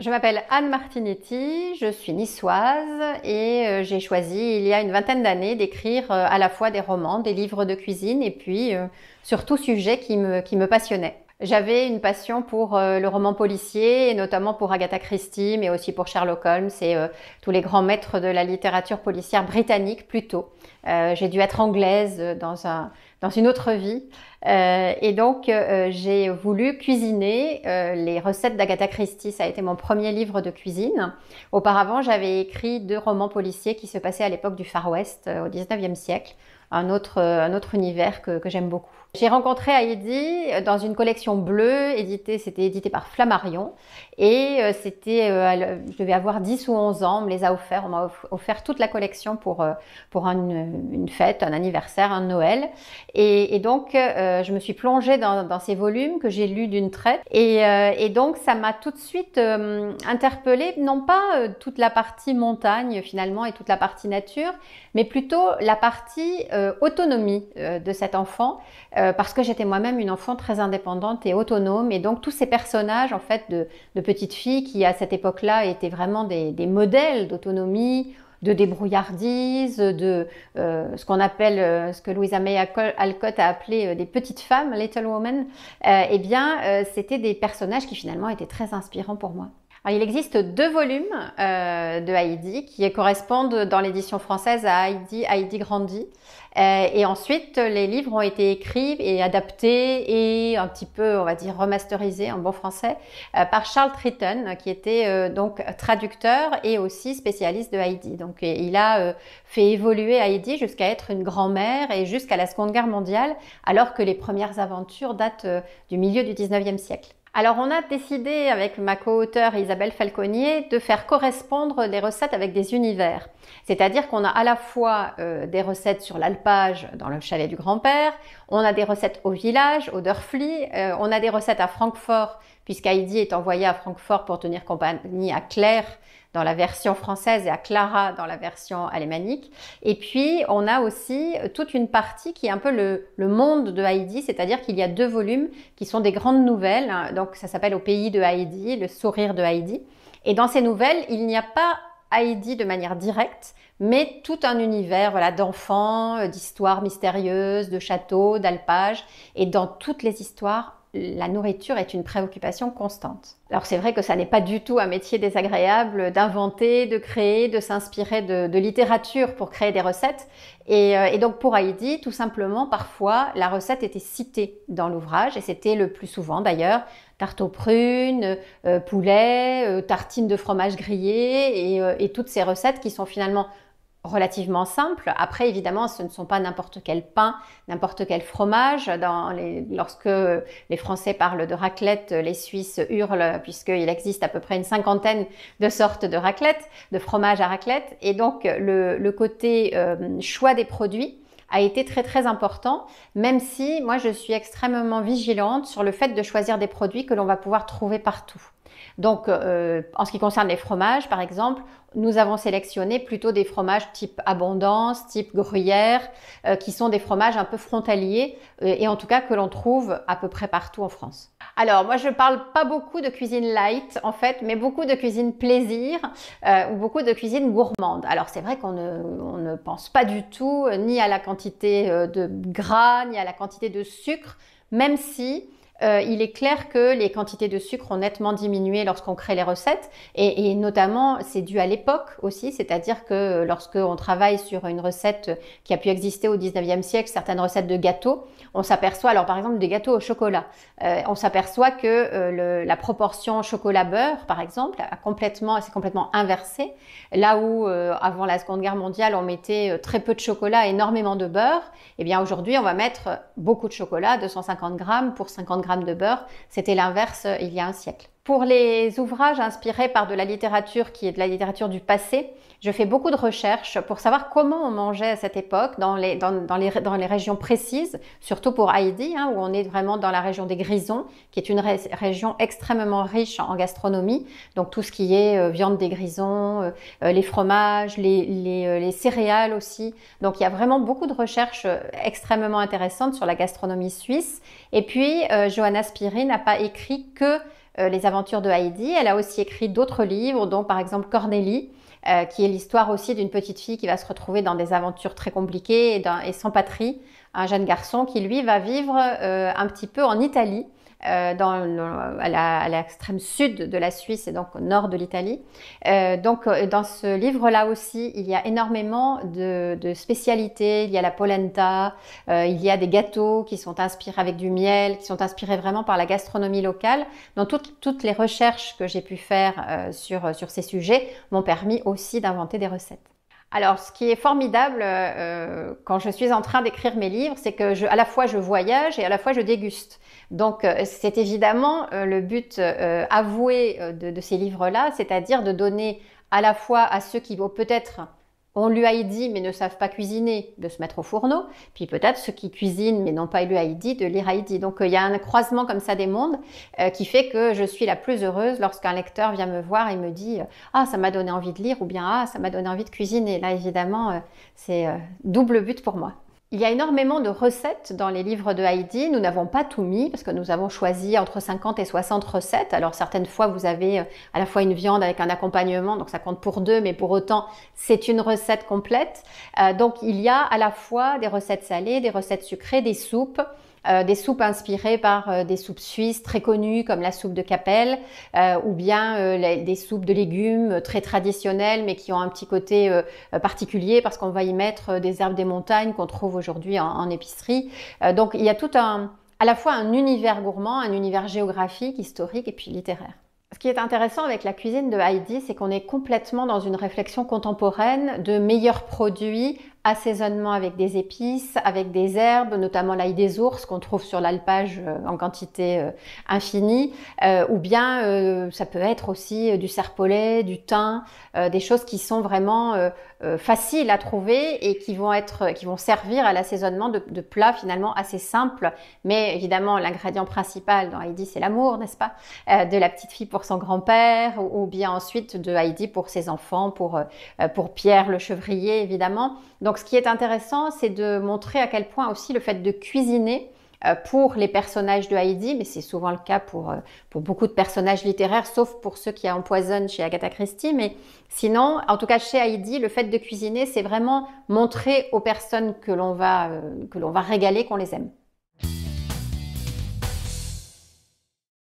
Je m'appelle Anne Martinetti, je suis niçoise et euh, j'ai choisi il y a une vingtaine d'années d'écrire euh, à la fois des romans, des livres de cuisine et puis euh, sur tout sujet qui me, qui me passionnait. J'avais une passion pour le roman policier et notamment pour Agatha Christie mais aussi pour Sherlock Holmes et tous les grands maîtres de la littérature policière britannique plutôt. j'ai dû être anglaise dans un, dans une autre vie. Euh, et donc, euh, j'ai voulu cuisiner euh, les recettes d'Agatha Christie. Ça a été mon premier livre de cuisine. Auparavant, j'avais écrit deux romans policiers qui se passaient à l'époque du Far West, au 19e siècle. Un autre, un autre univers que, que j'aime beaucoup. J'ai rencontré Heidi euh, dans une collection bleue, édité, c'était édité par Flammarion. Et euh, c'était, euh, je devais avoir 10 ou 11 ans, on me les a offerts, on m'a offert toute la collection pour, pour une, fête, un anniversaire, un Noël. Et, donc, je me suis plongée dans, ces volumes que j'ai lus d'une traite. Et, et, donc, ça m'a tout de suite interpellée, non pas toute la partie montagne finalement et toute la partie nature, mais plutôt la partie autonomie de cet enfant euh, parce que j'étais moi-même une enfant très indépendante et autonome. Et donc tous ces personnages en fait de, petites filles qui à cette époque-là étaient vraiment des, modèles d'autonomie, de débrouillardise, de euh, ce qu'on appelle, euh, ce que Louisa May Alcott a appelé des petites femmes, Little Women, eh bien, c'était des personnages qui finalement étaient très inspirants pour moi il existe deux volumes euh, de Heidi qui correspondent dans l'édition française à Heidi, Heidi Grandi. Euh, et ensuite, les livres ont été écrits et adaptés et un petit peu, on va dire, remasterisés en bon français euh, par Charles Triton, qui était donc traducteur et aussi spécialiste de Heidi. Donc, il a fait évoluer Heidi jusqu'à être une grand-mère et jusqu'à la Seconde Guerre mondiale, alors que les premières aventures datent du milieu du 19e siècle. Alors on a décidé avec ma co-auteure Isabelle Falconier de faire correspondre les recettes avec des univers. C'est-à-dire qu'on a à la fois euh, des recettes sur l'alpage dans le chalet du grand-père, on a des recettes au village, au Dörfli, euh, on a des recettes à Francfort puisqu'Heidi est envoyée à Francfort pour tenir compagnie à Claire dans la version française et à Clara dans la version alémanique. Et puis, on a aussi euh, toute une partie qui est un peu le, monde de Heidi, c'est-à-dire qu'il y a deux volumes qui sont des grandes nouvelles. Hein. donc, ça s'appelle Au pays de Heidi, Le sourire de Heidi. Et dans ces nouvelles, il n'y a pas Heidi de manière directe, mais tout un univers voilà, d'enfants, euh, d'histoires mystérieuses, de châteaux, d'alpages. Et dans toutes les histoires, la nourriture est une préoccupation constante. Alors c'est vrai que ça n'est pas du tout un métier désagréable d'inventer, de créer, de s'inspirer de, littérature pour créer des recettes. Euh, et, donc pour Heidi, tout simplement, parfois, la recette était citée dans l'ouvrage, et c'était le plus souvent d'ailleurs, tarte aux prunes, euh, poulet, euh, tartine de fromage grillé, et toutes ces recettes qui sont finalement relativement simple. Après, évidemment, ce ne sont pas n'importe quel pain, n'importe quel fromage. Dans lorsque les Français parlent de raclette, les Suisses hurlent puisqu'il existe à peu près une cinquantaine de sortes de raclette, de fromage à raclette. Et donc, le, côté euh, choix des produits a été très très important, même si moi je suis extrêmement vigilante sur le fait de choisir des produits que l'on va pouvoir trouver partout. Donc, euh, en ce qui concerne les fromages, par exemple, nous avons sélectionné plutôt des fromages type abondance, type gruyère, euh, qui sont des fromages un peu frontaliers euh, et en tout cas que l'on trouve à peu près partout en France. Alors moi je ne parle pas beaucoup de cuisine light en fait, mais beaucoup de cuisine plaisir ou beaucoup de cuisine gourmande. Alors c'est vrai qu'on ne, ne pense pas du tout ni à la quantité de gras ni à la quantité de sucre, même si euh, il est clair que les quantités de sucre ont nettement diminué lorsqu'on crée les recettes, et, notamment c'est dû à l'époque aussi, c'est-à-dire que lorsqu'on travaille sur une recette qui a pu exister au 19e siècle, certaines recettes de gâteaux, on s'aperçoit, alors par exemple des gâteaux au chocolat, euh, on s'aperçoit que euh, la proportion chocolat-beurre, par exemple, a complètement, complètement inversée. Là où avant la Seconde Guerre mondiale, on mettait très peu de chocolat, énormément de beurre, et eh bien aujourd'hui on va mettre beaucoup de chocolat, 250 grammes pour 50 grammes de beurre. C'était l'inverse euh, il y a un siècle. Pour les ouvrages inspirés par de la littérature qui est de la littérature du passé, je fais beaucoup de recherches pour savoir comment on mangeait à cette époque dans les, dans, dans les, dans les régions précises, surtout pour Heidi où on est vraiment dans la région des Grisons, qui est une région extrêmement riche en, gastronomie. Donc tout ce qui est euh, viande des Grisons, euh, euh, les fromages, les, les, les, céréales aussi. Donc il y a vraiment beaucoup de recherches extrêmement intéressantes sur la gastronomie suisse. Et puis, Johanna Spiri n'a pas écrit que euh, Les aventures de Heidi. Elle a aussi écrit d'autres livres, dont par exemple Cornélie, euh, qui est l'histoire aussi d'une petite fille qui va se retrouver dans des aventures très compliquées et sans patrie. Un jeune garçon qui, lui, va vivre euh, un petit peu en Italie euh, dans, à l'extrême sud de la Suisse et donc au nord de l'Italie. Euh, donc euh, dans ce livre-là aussi, il y a énormément de, spécialités. Il y a la polenta, il y a des gâteaux qui sont inspirés avec du miel, qui sont inspirés vraiment par la gastronomie locale. Donc toutes, toutes les recherches que j'ai pu faire sur, sur ces sujets m'ont permis aussi d'inventer des recettes. Alors, ce qui est formidable euh, euh, quand je suis en train d'écrire mes livres, c'est que à la fois je voyage et à la fois je déguste. Donc, euh, c'est évidemment le but avoué de, de ces livres-là, c'est-à-dire de donner à la fois à ceux qui vont oh, peut-être on lui a dit, mais ne savent pas cuisiner, de se mettre au fourneau. Puis peut-être ceux qui cuisinent, mais n'ont pas lu Heidi, de lire Heidi. Donc euh, il y a un croisement comme ça des mondes euh, qui fait que je suis la plus heureuse lorsqu'un lecteur vient me voir et me dit euh, Ah, ça m'a donné envie de lire, ou bien Ah, ça m'a donné envie de cuisiner. Là, évidemment, c'est double but pour moi. Il y a énormément de recettes dans les livres de Heidi. Nous n'avons pas tout mis parce que nous avons choisi entre 50 et 60 recettes. Alors certaines fois, vous avez euh, à la fois une viande avec un accompagnement, donc ça compte pour deux, mais pour autant, c'est une recette complète. Euh, donc il y a à la fois des recettes salées, des recettes sucrées, des soupes, euh, des soupes inspirées par euh, des soupes suisses très connues comme la soupe de Capelle euh, ou bien des soupes de légumes très traditionnelles mais qui ont un petit côté particulier parce qu'on va y mettre des herbes des montagnes qu'on trouve aujourd'hui en, en, épicerie. donc il y a tout un, à la fois un univers gourmand, un univers géographique, historique et puis littéraire. Ce qui est intéressant avec la cuisine de Heidi, c'est qu'on est complètement dans une réflexion contemporaine de meilleurs produits assaisonnement avec des épices, avec des herbes, notamment l'ail des ours qu'on trouve sur l'alpage euh, en quantité euh, infinie, euh, ou bien ça peut être aussi du serpolet, du thym, des choses qui sont vraiment faciles à trouver et qui vont être, qui vont servir à l'assaisonnement de, plats finalement assez simples. Mais évidemment, l'ingrédient principal dans Heidi, c'est l'amour, n'est-ce pas, de la petite fille pour son grand-père, ou, ou, bien ensuite de Heidi pour ses enfants, pour pour Pierre le chevrier, évidemment. Donc, donc ce qui est intéressant, c'est de montrer à quel point aussi le fait de cuisiner euh, pour les personnages de Heidi, mais c'est souvent le cas euh, pour, beaucoup de personnages littéraires, sauf pour ceux qui empoisonnent chez Agatha Christie. Mais sinon, en tout cas chez Heidi, le fait de cuisiner, c'est vraiment montrer aux personnes que euh, que l'on va régaler qu'on les aime.